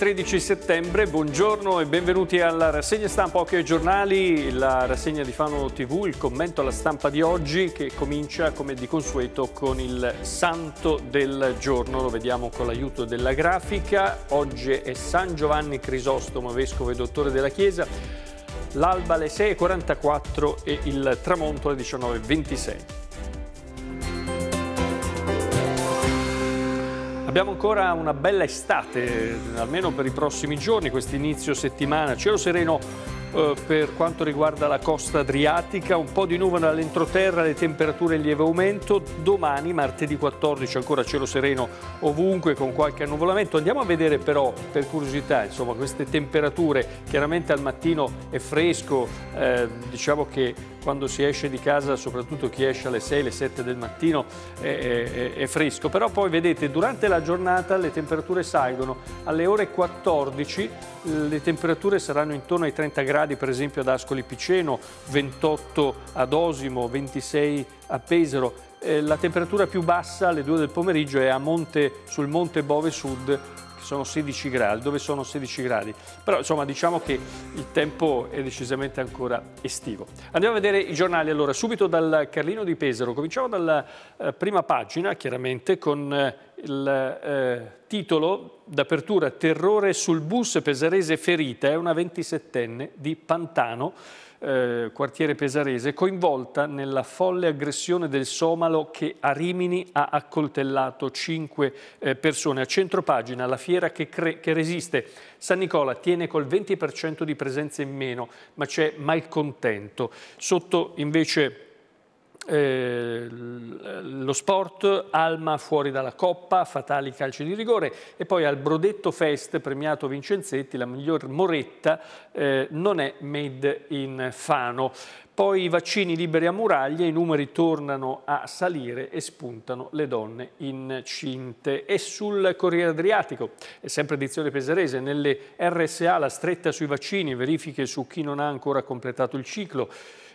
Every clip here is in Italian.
13 settembre, buongiorno e benvenuti alla rassegna stampa Occhio ai giornali, la rassegna di Fano TV, il commento alla stampa di oggi che comincia come di consueto con il santo del giorno, lo vediamo con l'aiuto della grafica, oggi è San Giovanni Crisostomo, vescovo e dottore della Chiesa, l'alba alle 6.44 e il tramonto alle 19.26. Abbiamo ancora una bella estate, almeno per i prossimi giorni, questo inizio settimana. Cielo sereno eh, per quanto riguarda la costa adriatica, un po' di nuvola all'entroterra, le temperature in lieve aumento, domani martedì 14 ancora cielo sereno ovunque con qualche annuvolamento, andiamo a vedere però per curiosità insomma, queste temperature, chiaramente al mattino è fresco, eh, diciamo che quando si esce di casa, soprattutto chi esce alle 6, alle 7 del mattino, è, è, è fresco, però poi vedete durante la giornata le temperature salgono, alle ore 14 le temperature saranno intorno ai 30 gradi, gradi per esempio ad Ascoli Piceno, 28 ad Osimo, 26 a Pesaro. Eh, la temperatura più bassa alle 2 del pomeriggio è monte, sul Monte Bove Sud sono 16 gradi, dove sono 16 gradi. Però insomma diciamo che il tempo è decisamente ancora estivo. Andiamo a vedere i giornali allora, subito dal Carlino di Pesaro. Cominciamo dalla eh, prima pagina, chiaramente, con eh, il eh, titolo d'apertura Terrore sul bus Pesarese ferita è una 27enne di Pantano, eh, quartiere pesarese, coinvolta nella folle aggressione del Somalo che a Rimini ha accoltellato cinque eh, persone. A centropagina la fiera che, che resiste. San Nicola tiene col 20% di presenza in meno, ma c'è malcontento. Sotto invece eh, lo sport, Alma fuori dalla Coppa, fatali calci di rigore e poi al Brodetto Fest premiato Vincenzetti, la miglior Moretta eh, non è made in Fano. Poi i vaccini liberi a muraglia, i numeri tornano a salire e spuntano le donne incinte. E sul Corriere Adriatico, è sempre edizione peserese, nelle RSA la stretta sui vaccini, verifiche su chi non ha ancora completato il ciclo.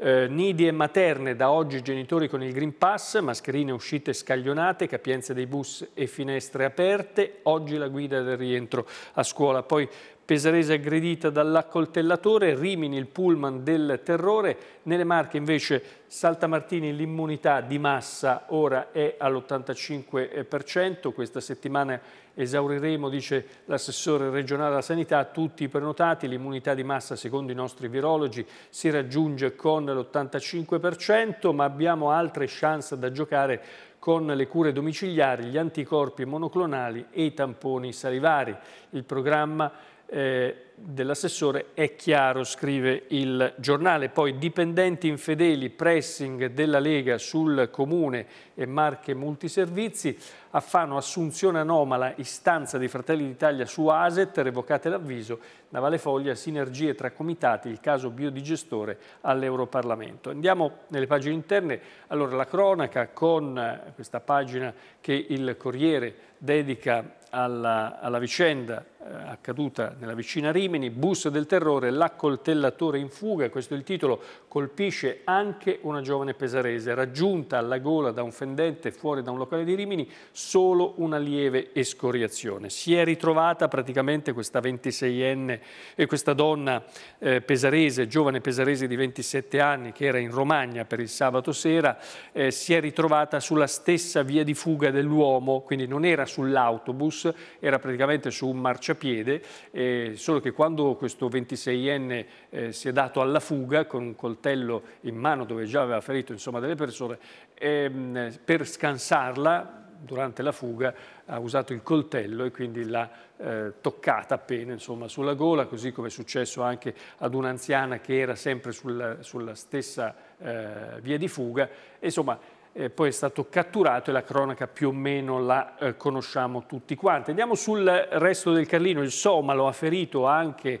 Eh, nidi e materne da oggi genitori con il Green Pass, mascherine uscite scaglionate, capienze dei bus e finestre aperte, oggi la guida del rientro a scuola. Poi Pesarese aggredita dall'accoltellatore, Rimini il pullman del terrore, nelle Marche invece Saltamartini l'immunità di massa ora è all'85%, questa settimana esauriremo, dice l'assessore regionale della sanità, tutti i prenotati, l'immunità di massa secondo i nostri virologi si raggiunge con l'85%, ma abbiamo altre chance da giocare con le cure domiciliari, gli anticorpi monoclonali e i tamponi salivari. Il programma eh, dell'assessore è chiaro, scrive il giornale. Poi dipendenti infedeli, pressing della Lega sul Comune e marche multiservizi, Affano assunzione anomala, istanza dei Fratelli d'Italia su ASET, revocate l'avviso, Navale Foglia, sinergie tra comitati, il caso biodigestore all'Europarlamento. Andiamo nelle pagine interne, allora la cronaca con eh, questa pagina che il Corriere dedica alla, alla vicenda eh, accaduta nella vicina Rima, crimini, bus del terrore, l'accoltellatore in fuga, questo è il titolo, colpisce anche una giovane pesarese, raggiunta alla gola da un fendente fuori da un locale di Rimini, solo una lieve escoriazione. Si è ritrovata praticamente questa 26enne e questa donna eh, pesarese, giovane pesarese di 27 anni, che era in Romagna per il sabato sera, eh, si è ritrovata sulla stessa via di fuga dell'uomo, quindi non era sull'autobus, era praticamente su un marciapiede, eh, solo che quando questo 26enne eh, si è dato alla fuga con un coltello in mano dove già aveva ferito insomma, delle persone, ehm, per scansarla durante la fuga ha usato il coltello e quindi l'ha eh, toccata appena insomma, sulla gola, così come è successo anche ad un'anziana che era sempre sulla, sulla stessa eh, via di fuga. Insomma, eh, poi è stato catturato e la cronaca più o meno la eh, conosciamo tutti quanti. Andiamo sul resto del Carlino, il Somalo ha ferito anche eh,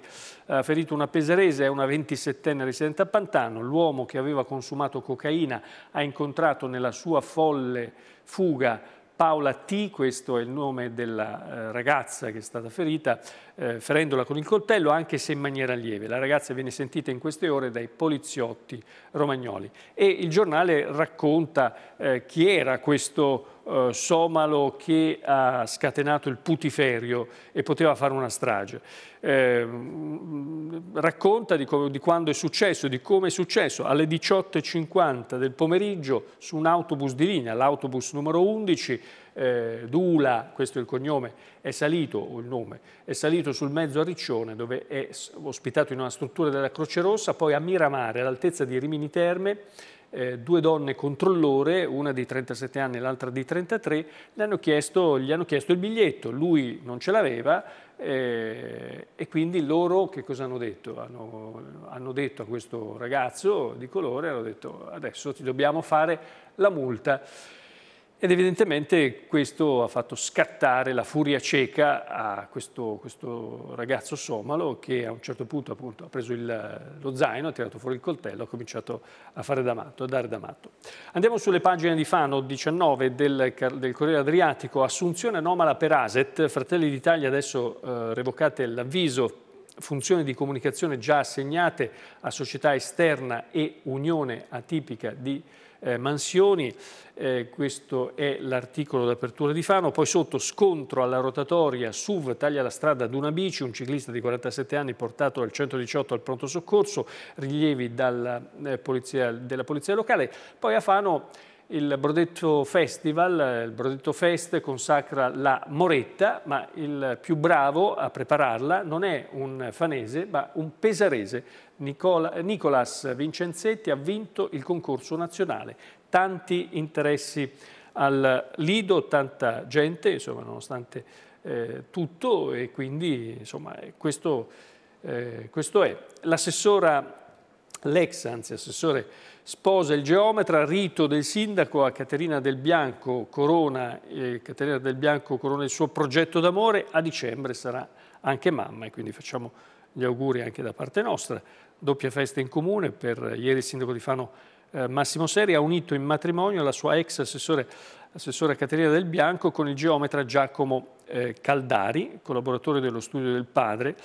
ha ferito una peserese, è una 27enne residente a Pantano, l'uomo che aveva consumato cocaina ha incontrato nella sua folle fuga Paola T, questo è il nome della eh, ragazza che è stata ferita, eh, ferendola con il coltello anche se in maniera lieve. La ragazza viene sentita in queste ore dai poliziotti romagnoli e il giornale racconta eh, chi era questo eh, somalo che ha scatenato il putiferio e poteva fare una strage. Eh, mm, racconta di, di, quando è successo, di come è successo alle 18.50 del pomeriggio su un autobus di linea, l'autobus numero 11, eh, Dula, questo è il cognome, è salito, o il nome, è salito sul mezzo a Riccione dove è ospitato in una struttura della Croce Rossa, poi a Miramare all'altezza di Rimini Terme eh, due donne controllore, una di 37 anni e l'altra di 33, gli hanno, chiesto, gli hanno chiesto il biglietto, lui non ce l'aveva eh, e quindi loro che cosa hanno detto? Hanno, hanno, detto a questo ragazzo di colore, hanno detto adesso ti dobbiamo fare la multa. Ed evidentemente questo ha fatto scattare la furia cieca a questo, questo ragazzo somalo che a un certo punto appunto, ha preso il, lo zaino, ha tirato fuori il coltello, ha cominciato a, fare da matto, a dare da matto. Andiamo sulle pagine di Fano 19 del, del Corriere Adriatico, assunzione anomala per ASET, Fratelli d'Italia adesso eh, revocate l'avviso funzioni di comunicazione già assegnate a società esterna e unione atipica di eh, mansioni, eh, questo è l'articolo d'apertura di Fano, poi sotto scontro alla rotatoria, SUV taglia la strada ad una bici, un ciclista di 47 anni portato dal 118 al pronto soccorso, rilievi dalla, eh, polizia, della polizia locale, poi a Fano il Brodetto Festival, eh, il Brodetto Fest consacra la Moretta, ma il più bravo a prepararla non è un fanese, ma un pesarese eh, Nicolas Vincenzetti ha vinto il concorso nazionale. Tanti interessi al Lido, tanta gente, insomma, nonostante eh, tutto, e quindi insomma, eh, questo, eh, questo è. L'assessora L'ex, anzi assessore, sposa il geometra, rito del sindaco a Caterina del Bianco Corona, eh, Caterina del Bianco Corona il suo progetto d'amore, a dicembre sarà anche mamma e quindi facciamo gli auguri anche da parte nostra doppia festa in comune per ieri il sindaco di Fano eh, Massimo Seri ha unito in matrimonio la sua ex assessore, assessora Caterina del Bianco con il geometra Giacomo eh, Caldari, collaboratore dello studio del padre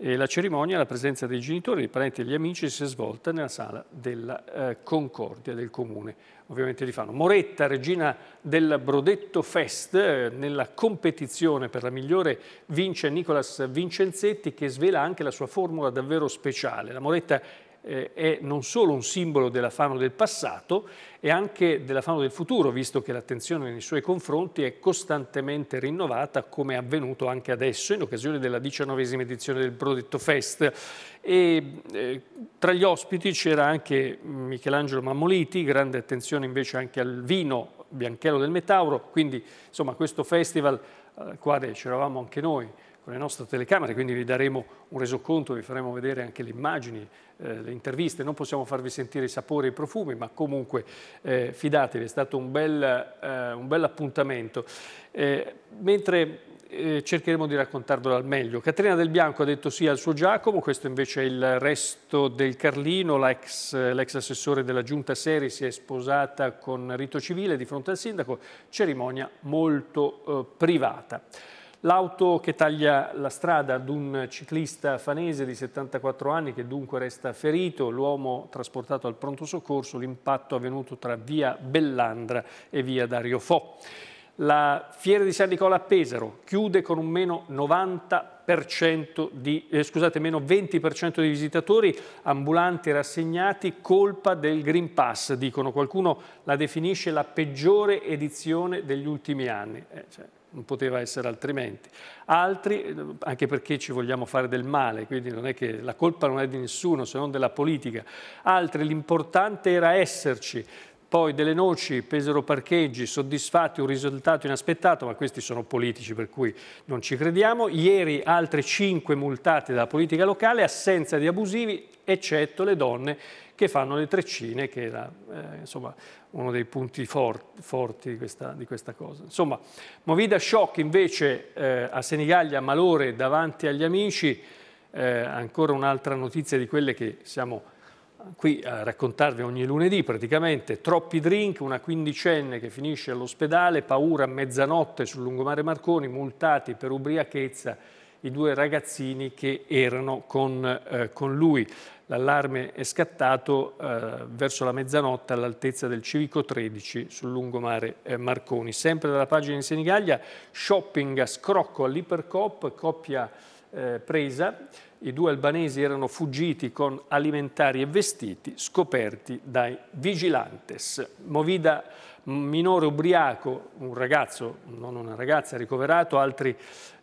e la cerimonia, alla presenza dei genitori, dei parenti e degli amici, si è svolta nella sala della eh, Concordia del Comune, ovviamente di Fano. Moretta, regina del Brodetto Fest, eh, nella competizione per la migliore vince Nicolas Vincenzetti che svela anche la sua formula davvero speciale. La Moretta eh, è non solo un simbolo della Fano del passato, è anche della Fano del futuro, visto che l'attenzione nei suoi confronti è costantemente rinnovata, come è avvenuto anche adesso, in occasione della diciannovesima edizione del Prodetto Fest. E, eh, tra gli ospiti c'era anche Michelangelo Mammoliti, grande attenzione invece anche al vino Bianchello del Metauro, quindi insomma questo festival al quale c'eravamo anche noi, con le nostre telecamere, quindi vi daremo un resoconto, vi faremo vedere anche le immagini, eh, le interviste, non possiamo farvi sentire i sapori e i profumi, ma comunque eh, fidatevi, è stato un bel, eh, un bel appuntamento. Eh, mentre eh, cercheremo di raccontarvelo al meglio. Caterina Del Bianco ha detto sì al suo Giacomo, questo invece è il resto del Carlino, l'ex, assessore della giunta Seri si è sposata con rito civile di fronte al sindaco, cerimonia molto eh, privata. L'auto che taglia la strada ad un ciclista fanese di 74 anni che dunque resta ferito, l'uomo trasportato al pronto soccorso, l'impatto avvenuto tra via Bellandra e via Dario Fo. La fiera di San Nicola a Pesaro chiude con un meno 90% di, eh, scusate, meno 20% di visitatori, ambulanti rassegnati, colpa del Green Pass, dicono. Qualcuno la definisce la peggiore edizione degli ultimi anni. Eh, cioè non poteva essere altrimenti. Altri, eh, anche perché ci vogliamo fare del male, quindi non è che la colpa non è di nessuno se non della politica. Altri, l'importante era esserci, poi delle noci, pesero parcheggi, soddisfatti, un risultato inaspettato, ma questi sono politici per cui non ci crediamo. Ieri altre cinque multate dalla politica locale, assenza di abusivi, eccetto le donne che fanno le treccine, che era eh, insomma, uno dei punti forti, forti di, questa, di, questa, cosa. Insomma, Movida Shock invece eh, a Senigallia, Malore, davanti agli amici, eh, ancora un'altra notizia di quelle che siamo qui a raccontarvi ogni lunedì praticamente, troppi drink, una quindicenne che finisce all'ospedale, paura a mezzanotte sul lungomare Marconi, multati per ubriachezza, i due ragazzini che erano con, eh, con lui. L'allarme è scattato eh, verso la mezzanotte all'altezza del Civico 13 sul lungomare eh, Marconi. Sempre dalla pagina di Senigallia, shopping a scrocco all'Ipercop, coppia eh, presa. I due albanesi erano fuggiti con alimentari e vestiti scoperti dai vigilantes. Movida minore ubriaco, un ragazzo, non una ragazza, ricoverato, altri,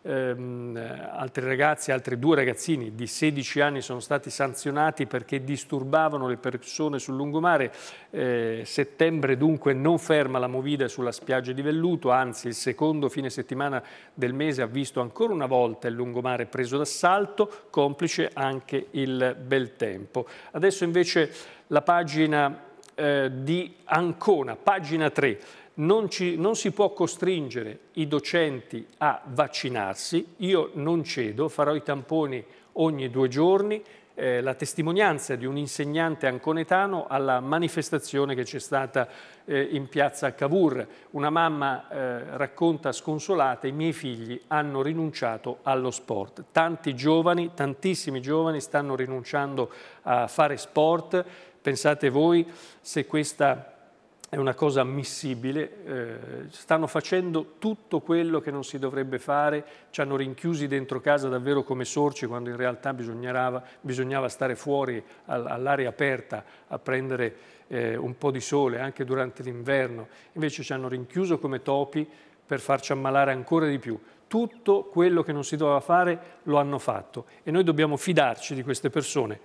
ehm, altri ragazzi, altri due ragazzini di 16 anni sono stati sanzionati perché disturbavano le persone sul lungomare. Eh, settembre dunque non ferma la movida sulla spiaggia di Velluto, anzi il secondo fine settimana del mese ha visto ancora una volta il lungomare preso d'assalto, complice anche il bel tempo. Adesso invece la pagina eh, di Ancona, pagina 3. Non, ci, non, si può costringere i docenti a vaccinarsi, io non cedo, farò i tamponi ogni due giorni, eh, la testimonianza di un insegnante anconetano alla manifestazione che c'è stata eh, in piazza Cavour. Una mamma eh, racconta sconsolata i miei figli hanno rinunciato allo sport. Tanti giovani, tantissimi giovani stanno rinunciando a fare sport, Pensate voi se questa è una cosa ammissibile, eh, stanno facendo tutto quello che non si dovrebbe fare, ci hanno rinchiusi dentro casa davvero come sorci quando in realtà bisognava, stare fuori all'aria aperta a prendere eh, un po' di sole anche durante l'inverno, invece ci hanno rinchiuso come topi per farci ammalare ancora di più. Tutto quello che non si doveva fare lo hanno fatto e noi dobbiamo fidarci di queste persone,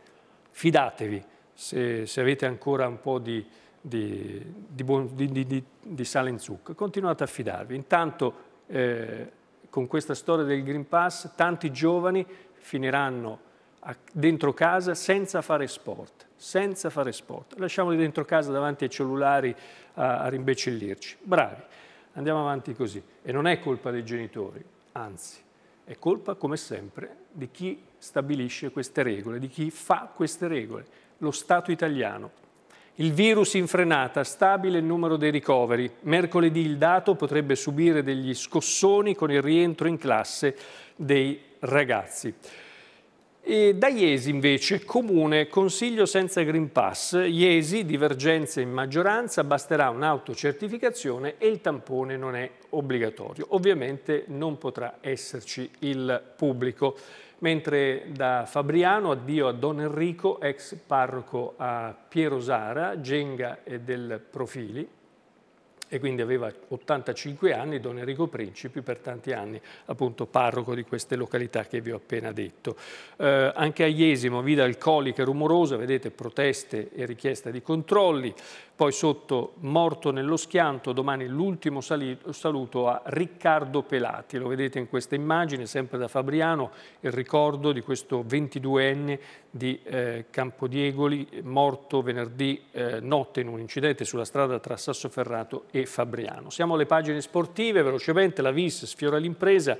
fidatevi se, se avete ancora un po' di, di, di, di, sale in zucca, continuate a fidarvi. Intanto eh, con questa storia del Green Pass tanti giovani finiranno a, dentro casa senza fare sport, senza fare sport. Lasciamoli dentro casa davanti ai cellulari a, a rimbecillirci. Bravi, andiamo avanti così. E non è colpa dei genitori, anzi, è colpa come sempre di chi stabilisce queste regole, di chi fa queste regole lo Stato italiano. Il virus in frenata, stabile il numero dei ricoveri. Mercoledì il dato potrebbe subire degli scossoni con il rientro in classe dei ragazzi. E da Iesi invece, comune, consiglio senza Green Pass. Iesi, divergenze in maggioranza, basterà un'autocertificazione e il tampone non è obbligatorio. Ovviamente non potrà esserci il pubblico mentre da Fabriano addio a Don Enrico, ex parroco a Piero Sara, Genga e del Profili, e quindi aveva 85 anni, Don Enrico Principi, per tanti anni appunto parroco di queste località che vi ho appena detto. Eh, anche a Iesimo, vita alcolica e rumorosa, vedete proteste e richiesta di controlli, poi sotto morto nello schianto, domani l'ultimo saluto a Riccardo Pelati, lo vedete in questa immagine, sempre da Fabriano, il ricordo di questo 22enne di eh, Campodiegoli, morto venerdì eh, notte in un incidente sulla strada tra Sassoferrato e e Fabriano. Siamo alle pagine sportive, velocemente la Vis sfiora l'impresa,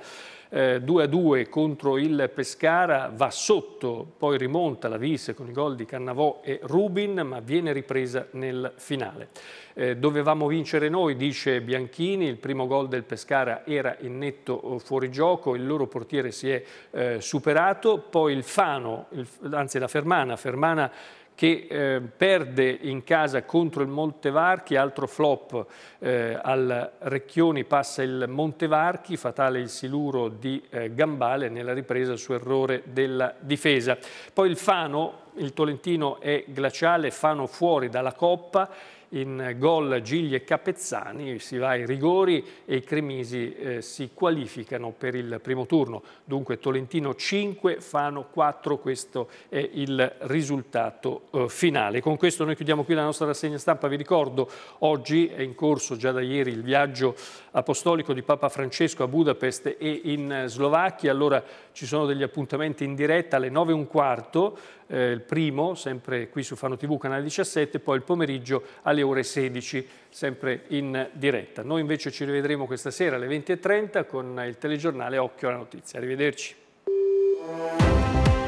eh, 2-2 contro il Pescara, va sotto, poi rimonta la Vis con i gol di Cannavò e Rubin, ma viene ripresa nel finale. Eh, dovevamo vincere noi, dice Bianchini, il primo gol del Pescara era in netto eh, fuorigioco, il loro portiere si è eh, superato, poi il Fano, il, anzi la Fermana, Fermana che eh, perde in casa contro il Montevarchi, altro flop eh, al Recchioni passa il Montevarchi, fatale il siluro di eh, Gambale nella ripresa su errore della difesa. Poi il Fano, il Tolentino è glaciale, Fano fuori dalla Coppa in gol Gigli e Capezzani, si va ai rigori e i cremisi eh, si qualificano per il primo turno. Dunque Tolentino 5, Fano 4, questo è il risultato eh, finale. Con questo noi chiudiamo qui la nostra rassegna stampa, vi ricordo oggi è in corso già da ieri il viaggio apostolico di Papa Francesco a Budapest e in eh, Slovacchia, allora ci sono degli appuntamenti in diretta alle 9 e un quarto, eh, il primo, sempre qui su Fano TV, canale 17, poi il pomeriggio alle ore 16, sempre in diretta. Noi invece ci rivedremo questa sera alle 20.30 con il telegiornale Occhio alla Notizia. Arrivederci.